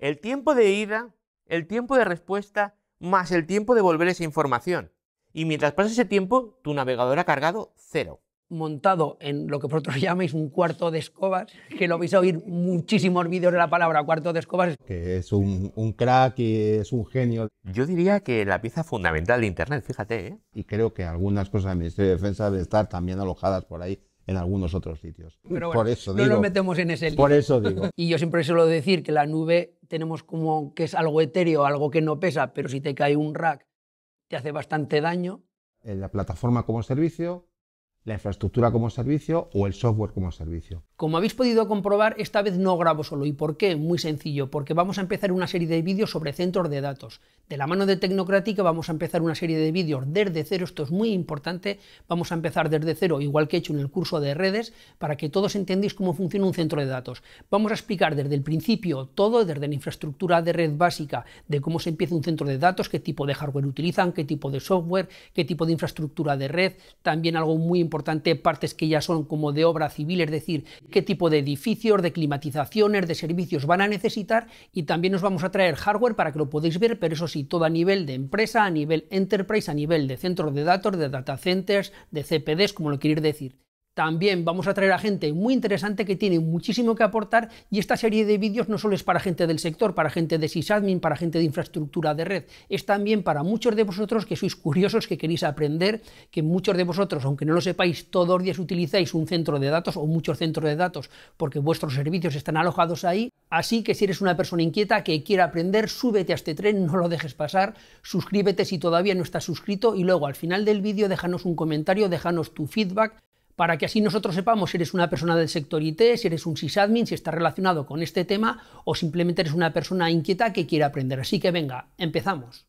el tiempo de ida, el tiempo de respuesta, más el tiempo de volver esa información. Y mientras pasa ese tiempo, tu navegador ha cargado cero. Montado en lo que vosotros llamáis un cuarto de escobas, que lo vais a oír muchísimos vídeos de la palabra cuarto de escobas. Que es un, un crack y es un genio. Yo diría que la pieza fundamental de Internet, fíjate. ¿eh? Y creo que algunas cosas del Ministerio de Defensa deben estar también alojadas por ahí en algunos otros sitios. por eso no nos metemos en ese lío. Por eso digo. y yo siempre suelo decir que la nube tenemos como que es algo etéreo, algo que no pesa, pero si te cae un rack te hace bastante daño. Eh, la plataforma como servicio, la infraestructura como servicio o el software como servicio. Como habéis podido comprobar, esta vez no grabo solo. ¿Y por qué? Muy sencillo, porque vamos a empezar una serie de vídeos sobre centros de datos. De la mano de Tecnocrática vamos a empezar una serie de vídeos desde cero, esto es muy importante, vamos a empezar desde cero, igual que he hecho en el curso de redes, para que todos entendáis cómo funciona un centro de datos. Vamos a explicar desde el principio todo, desde la infraestructura de red básica, de cómo se empieza un centro de datos, qué tipo de hardware utilizan, qué tipo de software, qué tipo de infraestructura de red, también algo muy importante, partes que ya son como de obra civil, es decir, qué tipo de edificios, de climatizaciones, de servicios van a necesitar y también os vamos a traer hardware para que lo podáis ver, pero eso sí, todo a nivel de empresa, a nivel enterprise, a nivel de centros de datos, de data centers, de CPDs, como lo queréis decir también vamos a traer a gente muy interesante que tiene muchísimo que aportar y esta serie de vídeos no solo es para gente del sector, para gente de sysadmin, para gente de infraestructura de red, es también para muchos de vosotros que sois curiosos, que queréis aprender, que muchos de vosotros, aunque no lo sepáis, todos los días utilizáis un centro de datos o muchos centros de datos porque vuestros servicios están alojados ahí, así que si eres una persona inquieta que quiere aprender, súbete a este tren, no lo dejes pasar, suscríbete si todavía no estás suscrito y luego al final del vídeo déjanos un comentario, déjanos tu feedback para que así nosotros sepamos si eres una persona del sector IT, si eres un sysadmin, si está relacionado con este tema o simplemente eres una persona inquieta que quiere aprender. Así que venga, empezamos.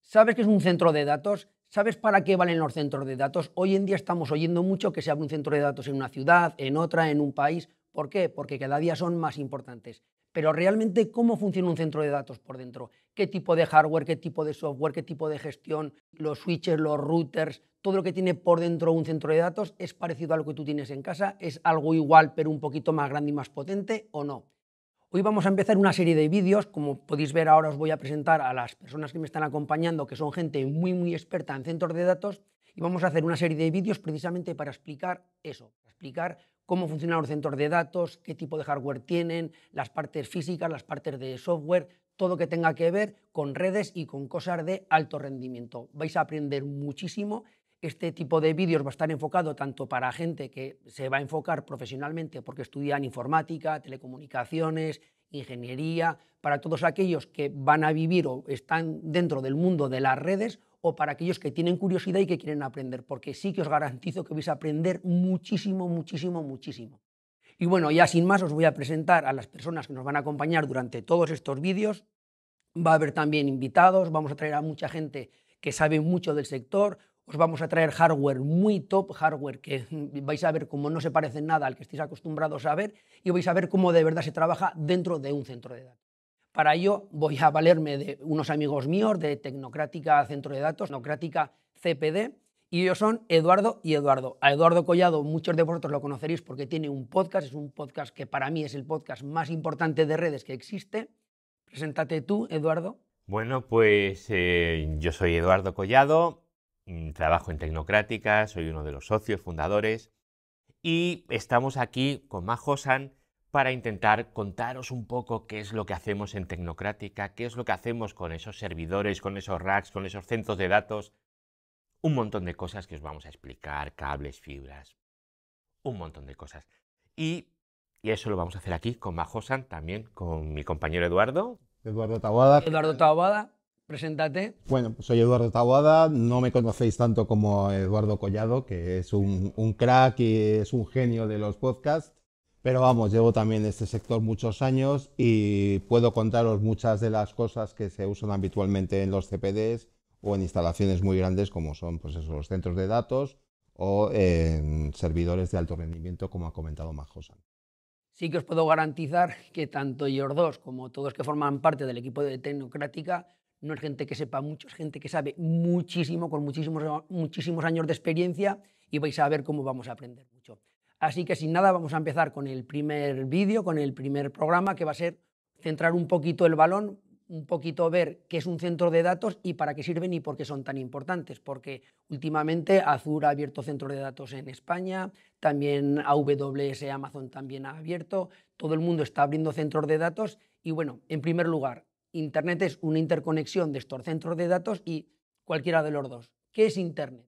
¿Sabes qué es un centro de datos? ¿Sabes para qué valen los centros de datos? Hoy en día estamos oyendo mucho que se abre un centro de datos en una ciudad, en otra, en un país. ¿Por qué? Porque cada día son más importantes pero realmente cómo funciona un centro de datos por dentro, qué tipo de hardware, qué tipo de software, qué tipo de gestión, los switches, los routers, todo lo que tiene por dentro un centro de datos es parecido a lo que tú tienes en casa, es algo igual pero un poquito más grande y más potente o no. Hoy vamos a empezar una serie de vídeos, como podéis ver ahora os voy a presentar a las personas que me están acompañando, que son gente muy muy experta en centros de datos, y vamos a hacer una serie de vídeos precisamente para explicar eso, para explicar cómo funcionan los centros de datos, qué tipo de hardware tienen, las partes físicas, las partes de software, todo que tenga que ver con redes y con cosas de alto rendimiento. Vais a aprender muchísimo. Este tipo de vídeos va a estar enfocado tanto para gente que se va a enfocar profesionalmente porque estudian informática, telecomunicaciones, ingeniería, para todos aquellos que van a vivir o están dentro del mundo de las redes o para aquellos que tienen curiosidad y que quieren aprender, porque sí que os garantizo que vais a aprender muchísimo, muchísimo, muchísimo. Y bueno, ya sin más os voy a presentar a las personas que nos van a acompañar durante todos estos vídeos. Va a haber también invitados, vamos a traer a mucha gente que sabe mucho del sector, os vamos a traer hardware muy top, hardware que vais a ver cómo no se parece nada al que estéis acostumbrados a ver y vais a ver cómo de verdad se trabaja dentro de un centro de datos. Para ello voy a valerme de unos amigos míos de Tecnocrática Centro de Datos, Tecnocrática CPD, y ellos son Eduardo y Eduardo. A Eduardo Collado muchos de vosotros lo conoceréis porque tiene un podcast, es un podcast que para mí es el podcast más importante de redes que existe. Preséntate tú, Eduardo. Bueno, pues eh, yo soy Eduardo Collado, mm, trabajo en Tecnocrática, soy uno de los socios fundadores y estamos aquí con Majo San para intentar contaros un poco qué es lo que hacemos en Tecnocrática, qué es lo que hacemos con esos servidores, con esos racks, con esos centros de datos, un montón de cosas que os vamos a explicar, cables, fibras, un montón de cosas. Y, eso lo vamos a hacer aquí con Majosan, también con mi compañero Eduardo. Eduardo Tawada. Eduardo Tawada. Preséntate. Bueno, pues soy Eduardo Tawada, no me conocéis tanto como Eduardo Collado, que es un, un crack y es un genio de los podcasts pero vamos, llevo también en este sector muchos años y puedo contaros muchas de las cosas que se usan habitualmente en los CPDs o en instalaciones muy grandes como son pues los centros de datos o en servidores de alto rendimiento, como ha comentado Majosan. Sí que os puedo garantizar que tanto yo dos como todos que forman parte del equipo de Tecnocrática no es gente que sepa mucho, es gente que sabe muchísimo, con muchísimos, muchísimos años de experiencia y vais a ver cómo vamos a aprender mucho. Así que sin nada vamos a empezar con el primer vídeo, con el primer programa que va a ser centrar un poquito el balón, un poquito ver qué es un centro de datos y para qué sirven y por qué son tan importantes, porque últimamente Azure ha abierto centros de datos en España, también AWS Amazon también ha abierto, todo el mundo está abriendo centros de datos y bueno, en primer lugar, Internet es una interconexión de estos centros de datos y cualquiera de los dos. ¿Qué es Internet?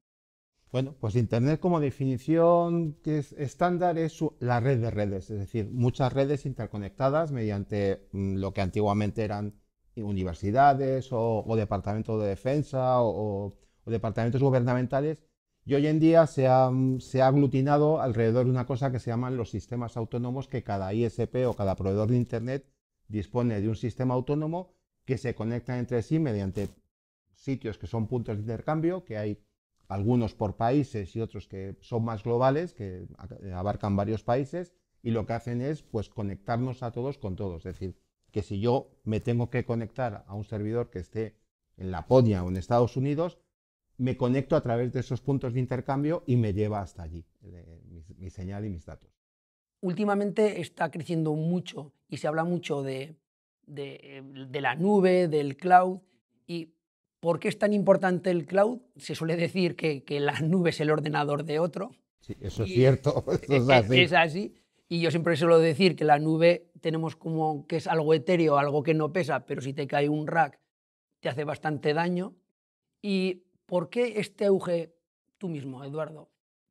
Bueno, pues Internet como definición que es estándar es la red de redes, es decir, muchas redes interconectadas mediante mm, lo que antiguamente eran universidades o, departamentos de defensa o, departamentos gubernamentales y hoy en día mm, se ha aglutinado alrededor de una cosa que se llaman los sistemas autónomos que cada ISP o cada proveedor de Internet dispone de un sistema autónomo que se conecta entre sí mediante sitios que son puntos de intercambio, que hay algunos por países y otros que son más globales, que eh, abarcan varios países, y lo que hacen es pues, conectarnos a todos con todos. Es decir, que si yo me tengo que conectar a un servidor que esté en Laponia o en Estados Unidos, me conecto a través de esos puntos de intercambio y me lleva hasta allí eh, mi, señal y mis datos. Últimamente está creciendo mucho y se habla mucho de, de, eh, la nube, del cloud. Y ¿Por qué es tan importante el cloud? Se suele decir que, la nube es el ordenador de otro. Sí, eso es cierto. es, así. Y yo siempre suelo decir que la nube tenemos como que es algo etéreo, algo que no pesa, pero si te cae un rack te hace bastante daño. ¿Y por qué este auge, tú mismo, Eduardo,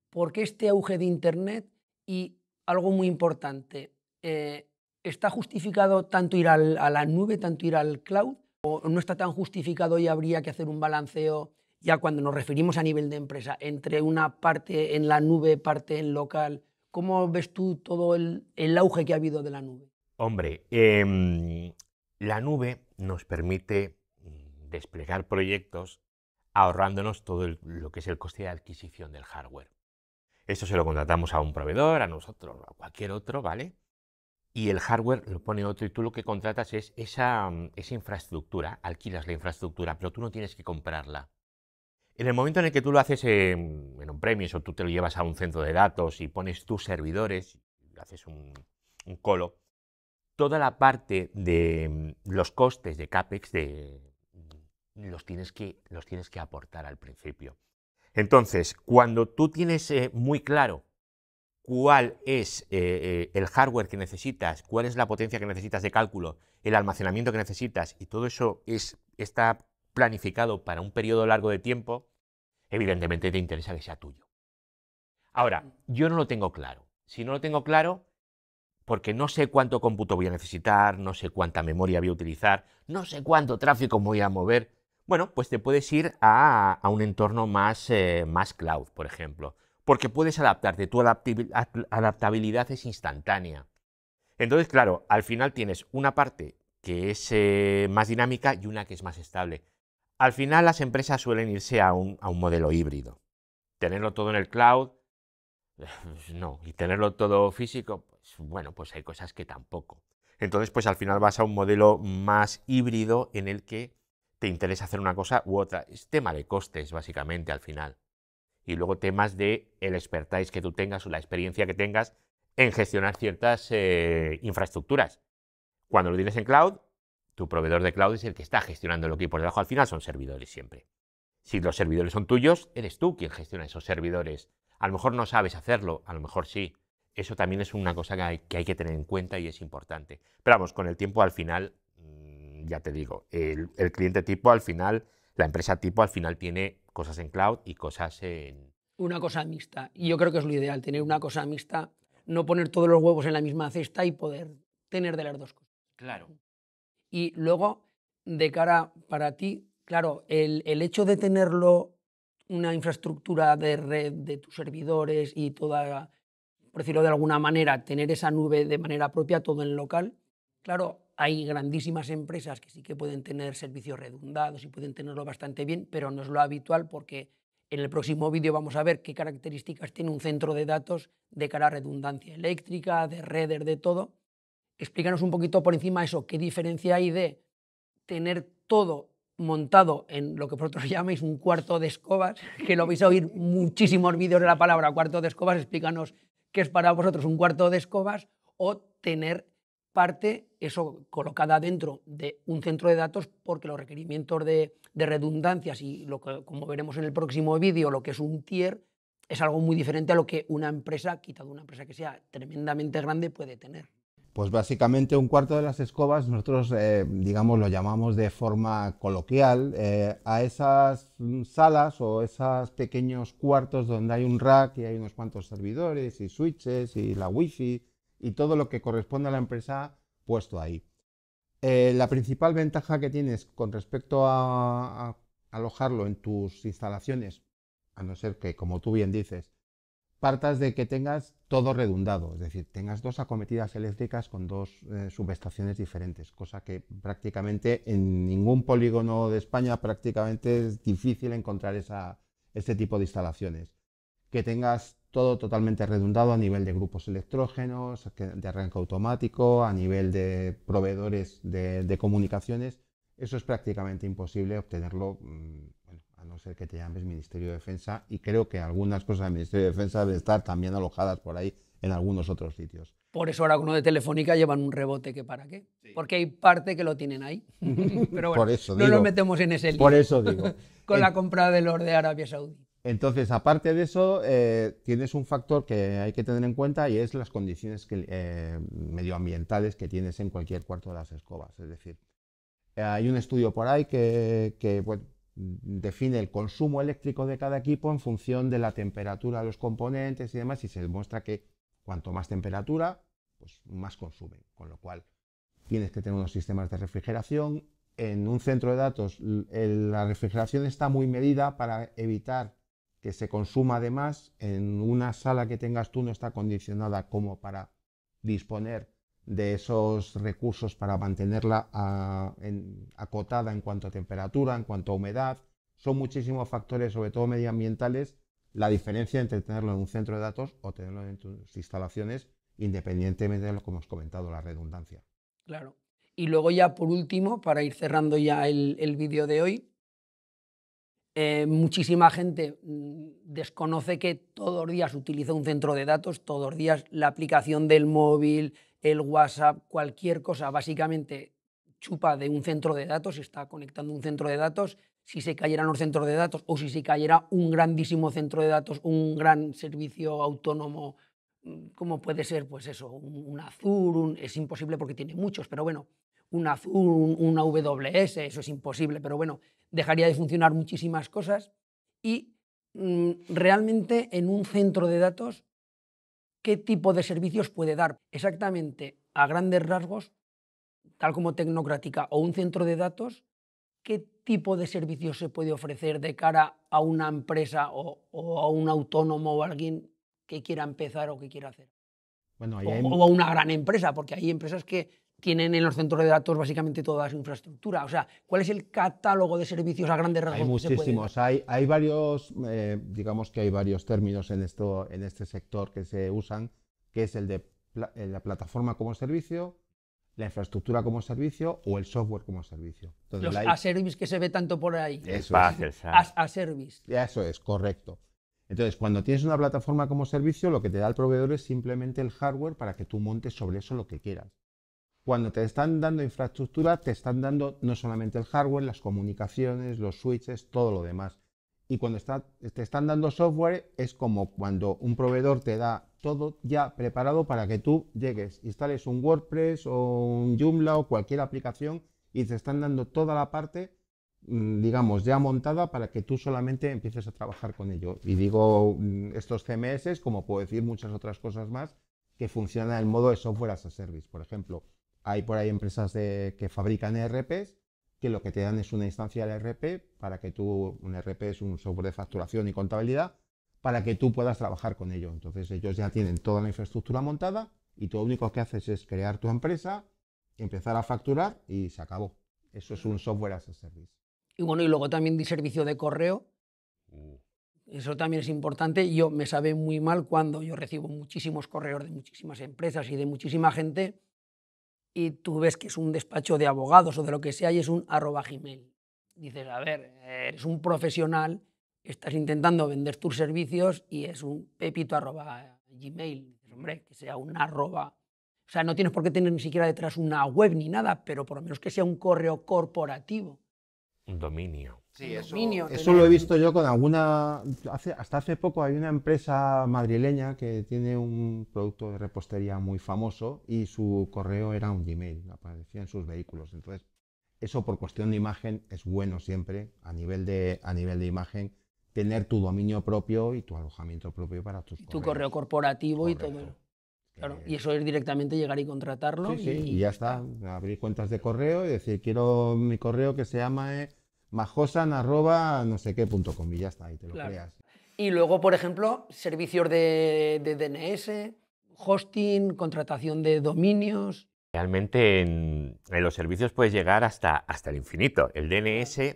por qué este auge de Internet y algo muy importante, eh, está justificado tanto ir a la nube, tanto ir al cloud, no está tan justificado y habría que hacer un balanceo ya cuando nos referimos a nivel de empresa entre una parte en la nube, parte en local. ¿Cómo ves tú todo el, auge que ha habido de la nube? Hombre, em, la nube nos permite mm, desplegar proyectos ahorrándonos todo lo que es el coste de adquisición del hardware. Esto se lo contratamos a un proveedor, a nosotros, a cualquier otro, ¿vale? y el hardware lo pone otro y tú lo que contratas es esa, mm, esa, infraestructura, alquilas la infraestructura, pero tú no tienes que comprarla. En el momento en el que tú lo haces eh, mm, en, un premio, o tú te lo llevas a un centro de datos y pones tus servidores, haces un, un colo, toda la parte de mm, los costes de CAPEX los, tienes que, los tienes que aportar al principio. Entonces, cuando tú tienes eh, muy claro cuál es eh, eh, el hardware que necesitas, cuál es la potencia que necesitas de cálculo, el almacenamiento que necesitas, y todo eso está planificado para un periodo largo de tiempo, evidentemente te interesa que sea tuyo. Ahora, yo no lo tengo claro. Si no lo tengo claro, porque no sé cuánto cómputo voy a necesitar, no sé cuánta memoria voy a utilizar, no sé cuánto tráfico voy a mover, bueno, pues te puedes ir a, un entorno eh, más cloud, por ejemplo porque puedes adaptarte, tu adaptabilidad es instantánea. Entonces, claro, al final tienes una parte que es eh, más dinámica y una que es más estable. Al final las empresas suelen irse a un, modelo híbrido. Tenerlo todo en el cloud, no, y tenerlo todo físico, pues, bueno, pues hay cosas que tampoco. Entonces, pues al final vas a un modelo más híbrido en el que te interesa hacer una cosa u otra. Es tema de costes, básicamente, al final y luego temas de el expertise que tú tengas o la experiencia que tengas en gestionar ciertas eh, infraestructuras. Cuando lo tienes en cloud, tu proveedor de cloud es el que está gestionando lo que por debajo. Al final son servidores siempre. Si los servidores son tuyos, eres tú quien gestiona esos servidores. A lo mejor no sabes hacerlo, a lo mejor sí. Eso también es una cosa que hay que, tener en cuenta y es importante. Pero vamos, con el tiempo al final, mm, ya te digo, el, el cliente tipo al final, la empresa tipo al final tiene cosas en cloud y cosas en... Una cosa mixta. Y yo creo que es lo ideal, tener una cosa mixta, no poner todos los huevos en la misma cesta y poder tener de las dos cosas. Claro. Y luego, de cara para ti, claro, el, el hecho de tenerlo una infraestructura de red de tus servidores y toda, por decirlo de alguna manera, tener esa nube de manera propia, todo en local, claro, hay grandísimas empresas que sí que pueden tener servicios redundados y pueden tenerlo bastante bien, pero no es lo habitual porque en el próximo vídeo vamos a ver qué características tiene un centro de datos de cara a redundancia eléctrica, de redes, de todo. Explícanos un poquito por encima eso, qué diferencia hay de tener todo montado en lo que vosotros llamáis un cuarto de escobas, que lo vais a oír muchísimos vídeos de la palabra cuarto de escobas, explícanos qué es para vosotros un cuarto de escobas, o tener parte, eso colocada dentro de un centro de datos, porque los requerimientos de, redundancias y lo que, como veremos en el próximo vídeo, lo que es un tier, es algo muy diferente a lo que una empresa, quitado una empresa que sea tremendamente grande, puede tener. Pues básicamente un cuarto de las escobas, nosotros, eh, digamos, lo llamamos de forma coloquial, eh, a esas salas o esos pequeños cuartos donde hay un rack y hay unos cuantos servidores y switches y la wifi y todo lo que corresponde a la empresa puesto ahí. Eh, la principal ventaja que tienes con respecto a, alojarlo en tus instalaciones, a no ser que, como tú bien dices, partas de que tengas todo redundado, es decir, tengas dos acometidas eléctricas con dos eh, subestaciones diferentes, cosa que prácticamente en ningún polígono de España prácticamente es difícil encontrar esa, este tipo de instalaciones. Que tengas todo totalmente redundado a nivel de grupos electrógenos, de arranque automático, a nivel de proveedores de, comunicaciones. Eso es prácticamente imposible obtenerlo, mm, a no ser que te llames Ministerio de Defensa, y creo que algunas cosas del Ministerio de Defensa deben estar también alojadas por ahí en algunos otros sitios. Por eso ahora uno de Telefónica llevan un rebote que para qué. Porque hay parte que lo tienen ahí. Pero bueno, por eso no lo metemos en ese lío. Por eso digo. Con la compra del los de Arabia Saudí. Entonces, aparte de eso, eh, tienes un factor que hay que tener en cuenta y es las condiciones eh, medioambientales que tienes en cualquier cuarto de las escobas. Es decir, hay un estudio por ahí que, define el consumo eléctrico de cada equipo en función de la temperatura de los componentes y demás y se demuestra que cuanto más temperatura, pues más consumen. Con lo cual, tienes que tener unos sistemas de refrigeración. En un centro de datos, la refrigeración está muy medida para evitar que se consuma además en una sala que tengas tú no está condicionada como para disponer de esos recursos para mantenerla ah, acotada en cuanto a temperatura, en cuanto a humedad. Son muchísimos factores, sobre todo medioambientales, la diferencia entre tenerlo en un centro de datos o tenerlo en tus instalaciones, independientemente de lo que hemos comentado, la redundancia. Claro. Y luego ya por último, para ir cerrando ya el, el vídeo de hoy, eh, muchísima gente mm, desconoce que todos los días utiliza un centro de datos, todos los días la aplicación del móvil, el WhatsApp, cualquier cosa, básicamente chupa de un centro de datos, está conectando un centro de datos. Si se cayeran los centros de datos o si se cayera un grandísimo centro de datos, un gran servicio autónomo, mm, como puede ser, pues eso, un, Azure, es imposible porque tiene muchos, pero bueno, una, un, una WS, eso es imposible, pero bueno, dejaría de funcionar muchísimas cosas y mm, realmente en un centro de datos, ¿qué tipo de servicios puede dar? Exactamente, a grandes rasgos, tal como Tecnocrática o un centro de datos, ¿qué tipo de servicios se puede ofrecer de cara a una empresa o, a un autónomo o alguien que quiera empezar o que quiera hacer? o a una gran empresa, porque hay empresas que tienen en los centros de datos básicamente toda su infraestructura. O sea, ¿cuál es el catálogo de servicios a grandes rasgos? Hay muchísimos. hay, varios, eh, digamos que hay varios términos en, esto, en este sector que se usan, que es el de eh, la plataforma como servicio, la infraestructura como servicio o el software como servicio. Los a-service que se ve tanto por ahí. Eso es. A-service. Eso es, correcto. Entonces, cuando tienes una plataforma como servicio, lo que te da el proveedor es simplemente el hardware para que tú montes sobre eso lo que quieras. Cuando te están dando infraestructura, te están dando no solamente el hardware, las comunicaciones, los switches, todo lo demás. Y cuando te están dando software, es como cuando un proveedor te da todo ya preparado para que tú llegues, instales un WordPress o un Joomla o cualquier aplicación y te están dando toda la parte, mm, digamos, ya montada para que tú solamente empieces a trabajar con ello. Y digo mm, estos CMS, como puedo decir muchas otras cosas más, que funcionan en el modo de software as a service, por ejemplo. Hay por ahí empresas que fabrican ERPs que lo que te dan es una instancia del ERP para que tú, un ERP es un software de facturación y contabilidad, para que tú puedas trabajar con ello. Entonces ellos ya tienen toda la infraestructura montada y tú lo único que haces es crear tu empresa, empezar a facturar y se acabó. Eso es un software as a service. Y bueno, y luego también di servicio de correo. Uh. Eso también es importante. Yo me sabe muy mal cuando yo recibo muchísimos correos de muchísimas empresas y de muchísima gente y tú ves que es un despacho de abogados o de lo que sea y es un arroba Gmail. Dices, a ver, eres un profesional, estás intentando vender tus servicios y es un pepito arroba Gmail. hombre, que sea un arroba. O sea, no tienes por qué tener ni siquiera detrás una web ni nada, pero por lo menos que sea un correo corporativo. Un dominio. Sí, eso, eso lo he visto yo con alguna. hasta hace poco hay una empresa madrileña que tiene un producto de repostería muy famoso y su correo era un Gmail, aparecía en sus vehículos. Entonces, eso por cuestión de imagen es bueno siempre a nivel de, a nivel de imagen tener tu dominio propio y tu alojamiento propio para tus y Tu correo corporativo y todo. Claro, eh, y eso es directamente llegar y contratarlo. Sí, sí, y ya está. Abrir cuentas de correo y decir, quiero mi correo que se llama majosan arroba no sé qué punto com y ya está, ahí te lo creas. Y luego, por ejemplo, servicios de, de, DNS, hosting, contratación de dominios. Realmente en, los servicios puedes llegar hasta, hasta el infinito. El DNS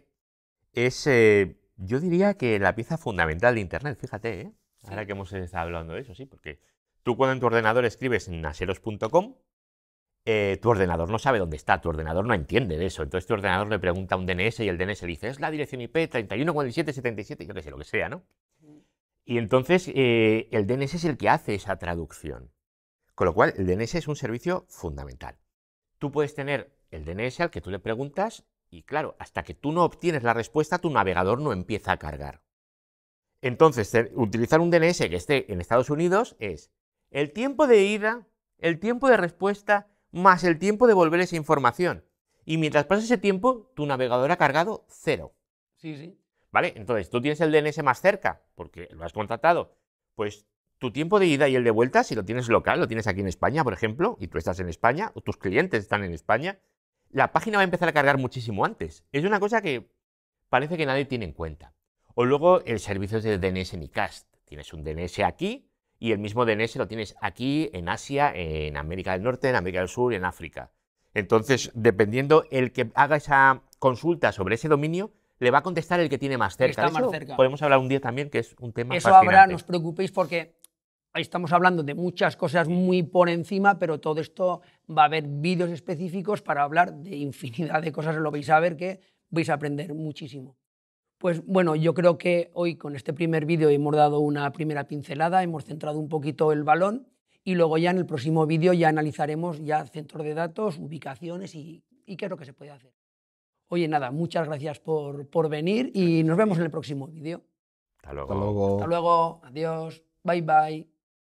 es, eh, yo diría que la pieza fundamental de Internet, fíjate, ¿eh? ahora que hemos estado hablando de eso, sí, porque tú cuando en tu ordenador escribes naseros.com, eh, tu ordenador no sabe dónde está, tu ordenador no entiende de eso. Entonces tu ordenador le pregunta a un DNS y el DNS le dice, es la dirección IP 314777, yo qué sé, lo que sea, ¿no? Y entonces eh, el DNS es el que hace esa traducción. Con lo cual, el DNS es un servicio fundamental. Tú puedes tener el DNS al que tú le preguntas y claro, hasta que tú no obtienes la respuesta, tu navegador no empieza a cargar. Entonces, utilizar un DNS que esté en Estados Unidos es el tiempo de ida, el tiempo de respuesta más el tiempo de volver esa información. Y mientras pasa ese tiempo, tu navegador ha cargado cero. Sí, sí. ¿Vale? Entonces, tú tienes el DNS más cerca, porque lo has contratado. Pues tu tiempo de ida y el de vuelta, si lo tienes local, lo tienes aquí en España, por ejemplo, y tú estás en España, o tus clientes están en España, la página va a empezar a cargar muchísimo antes. Es una cosa que parece que nadie tiene en cuenta. O luego el servicio de DNS Nicast. Tienes un DNS aquí y el mismo DNS lo tienes aquí, en Asia, en América del Norte, en América del Sur y en África. Entonces, dependiendo el que haga esa consulta sobre ese dominio, le va a contestar el que tiene más cerca. Está más cerca. Podemos hablar un día también, que es un tema Eso habrá, no os preocupéis, porque estamos hablando de muchas cosas muy por encima, pero todo esto va a haber vídeos específicos para hablar de infinidad de cosas, lo vais a ver que vais a aprender muchísimo. Pues bueno, yo creo que hoy con este primer vídeo hemos dado una primera pincelada, hemos centrado un poquito el balón y luego ya en el próximo vídeo ya analizaremos ya centros de datos, ubicaciones y, qué es lo que se puede hacer. Oye, nada, muchas gracias por, venir y nos vemos en el próximo vídeo. Hasta luego. Hasta luego. Adiós. Bye bye.